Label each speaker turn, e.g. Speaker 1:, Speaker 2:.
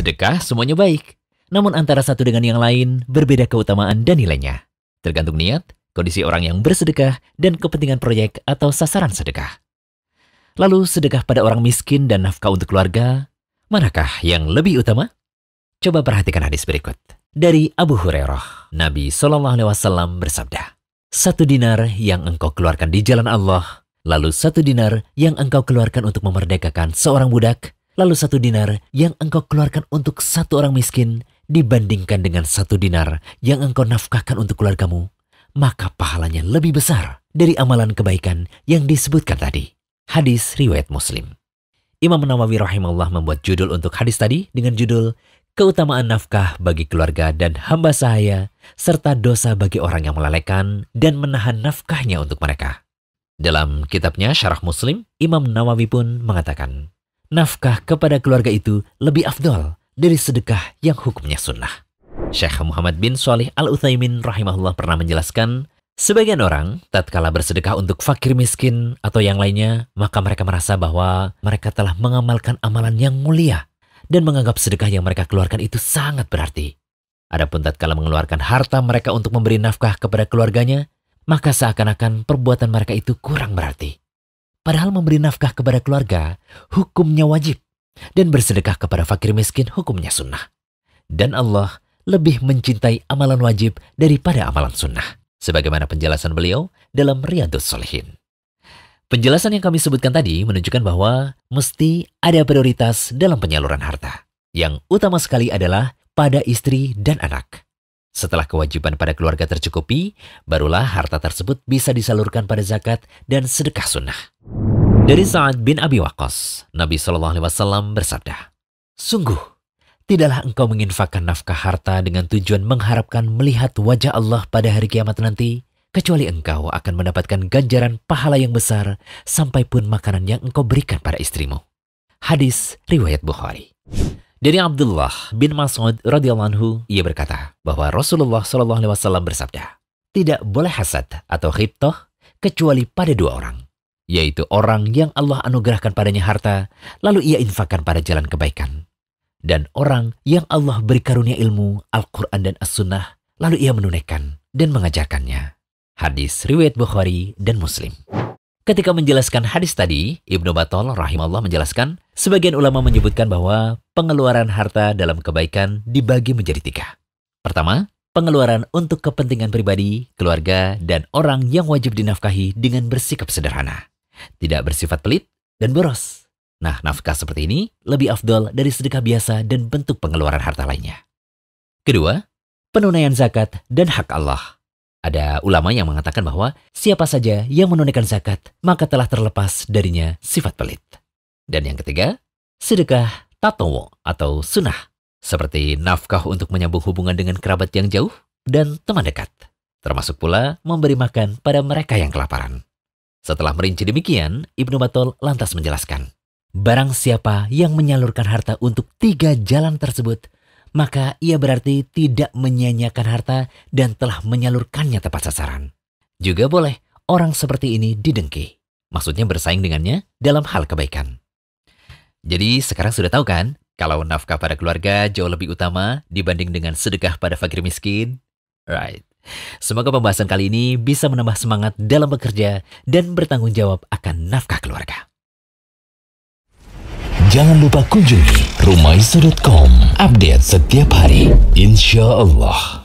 Speaker 1: sedekah semuanya baik. Namun antara satu dengan yang lain berbeda keutamaan dan nilainya. Tergantung niat, kondisi orang yang bersedekah, dan kepentingan proyek atau sasaran sedekah. Lalu sedekah pada orang miskin dan nafkah untuk keluarga, manakah yang lebih utama? Coba perhatikan hadis berikut. Dari Abu Hurairah, Nabi Shallallahu Alaihi Wasallam bersabda, satu dinar yang engkau keluarkan di jalan Allah, lalu satu dinar yang engkau keluarkan untuk memerdekakan seorang budak, Lalu satu dinar yang engkau keluarkan untuk satu orang miskin dibandingkan dengan satu dinar yang engkau nafkahkan untuk keluargamu, maka pahalanya lebih besar dari amalan kebaikan yang disebutkan tadi. Hadis riwayat Muslim. Imam Nawawi rahimahullah membuat judul untuk hadis tadi dengan judul Keutamaan nafkah bagi keluarga dan hamba sahaya serta dosa bagi orang yang melalaikan dan menahan nafkahnya untuk mereka. Dalam kitabnya Syarah Muslim, Imam Nawawi pun mengatakan, nafkah kepada keluarga itu lebih afdol dari sedekah yang hukumnya sunnah. Syekh Muhammad bin Salih Al-Uthaymin rahimahullah pernah menjelaskan, Sebagian orang, tatkala bersedekah untuk fakir miskin atau yang lainnya, maka mereka merasa bahwa mereka telah mengamalkan amalan yang mulia dan menganggap sedekah yang mereka keluarkan itu sangat berarti. Adapun tatkala mengeluarkan harta mereka untuk memberi nafkah kepada keluarganya, maka seakan-akan perbuatan mereka itu kurang berarti. Padahal memberi nafkah kepada keluarga hukumnya wajib dan bersedekah kepada fakir miskin hukumnya sunnah. Dan Allah lebih mencintai amalan wajib daripada amalan sunnah. Sebagaimana penjelasan beliau dalam Riyadus Solihin. Penjelasan yang kami sebutkan tadi menunjukkan bahwa mesti ada prioritas dalam penyaluran harta. Yang utama sekali adalah pada istri dan anak. Setelah kewajiban pada keluarga tercukupi, barulah harta tersebut bisa disalurkan pada zakat dan sedekah sunnah. Dari Sa'ad bin Abi Waqqas, Nabi Shallallahu Alaihi Wasallam bersabda, Sungguh, tidaklah engkau menginfakkan nafkah harta dengan tujuan mengharapkan melihat wajah Allah pada hari kiamat nanti, kecuali engkau akan mendapatkan ganjaran pahala yang besar sampai pun makanan yang engkau berikan pada istrimu. Hadis riwayat Bukhari. Dari Abdullah bin Mas'ud radhiyallahu anhu, ia berkata bahwa Rasulullah shallallahu alaihi wasallam bersabda, "Tidak boleh hasad atau khibtah kecuali pada dua orang, yaitu orang yang Allah anugerahkan padanya harta, lalu ia infakkan pada jalan kebaikan. Dan orang yang Allah beri karunia ilmu, Al-Quran dan As-Sunnah, lalu ia menunaikan dan mengajarkannya. Hadis Riwayat Bukhari dan Muslim. Ketika menjelaskan hadis tadi, Ibnu Batol rahimahullah menjelaskan, sebagian ulama menyebutkan bahwa pengeluaran harta dalam kebaikan dibagi menjadi tiga. Pertama, pengeluaran untuk kepentingan pribadi, keluarga, dan orang yang wajib dinafkahi dengan bersikap sederhana tidak bersifat pelit, dan boros. Nah, nafkah seperti ini lebih afdol dari sedekah biasa dan bentuk pengeluaran harta lainnya. Kedua, penunaian zakat dan hak Allah. Ada ulama yang mengatakan bahwa siapa saja yang menunaikan zakat, maka telah terlepas darinya sifat pelit. Dan yang ketiga, sedekah tatawo atau sunnah, seperti nafkah untuk menyambung hubungan dengan kerabat yang jauh dan teman dekat, termasuk pula memberi makan pada mereka yang kelaparan. Setelah merinci demikian, Ibnu Batol lantas menjelaskan, barang siapa yang menyalurkan harta untuk tiga jalan tersebut, maka ia berarti tidak menyanyiakan harta dan telah menyalurkannya tepat sasaran. Juga boleh orang seperti ini didengki. Maksudnya bersaing dengannya dalam hal kebaikan. Jadi sekarang sudah tahu kan, kalau nafkah pada keluarga jauh lebih utama dibanding dengan sedekah pada fakir miskin? Right. Semoga pembahasan kali ini bisa menambah semangat dalam bekerja dan bertanggung jawab akan nafkah keluarga. Jangan lupa kunjungi rumaisu.com. Update setiap hari. Insya Allah.